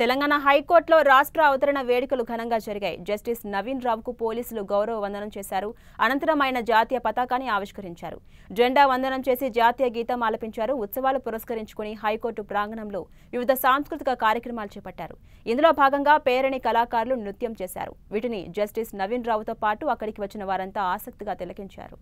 తెలంగాణ హైకోర్టులో రాష్ట్ర అవతరణ వేడుకలు ఘనంగా జరిగాయి జస్టిస్ నవీన్ రావుకు పోలీసులు గౌరవ వందనం చేశారు అనంతరం ఆయన జాతీయ పతాకాన్ని ఆవిష్కరించారు జెండా వందనం చేసి జాతీయ గీతం ఆలపించారు ఉత్సవాలు పురస్కరించుకుని హైకోర్టు ప్రాంగణంలో వివిధ సాంస్కృతిక కార్యక్రమాలు చేపట్టారు ఇందులో భాగంగా పేరణి కళాకారులు నృత్యం చేశారు వీటిని జస్టిస్ నవీన్ రావుతో పాటు అక్కడికి వచ్చిన వారంతా ఆసక్తిగా తిలకించారు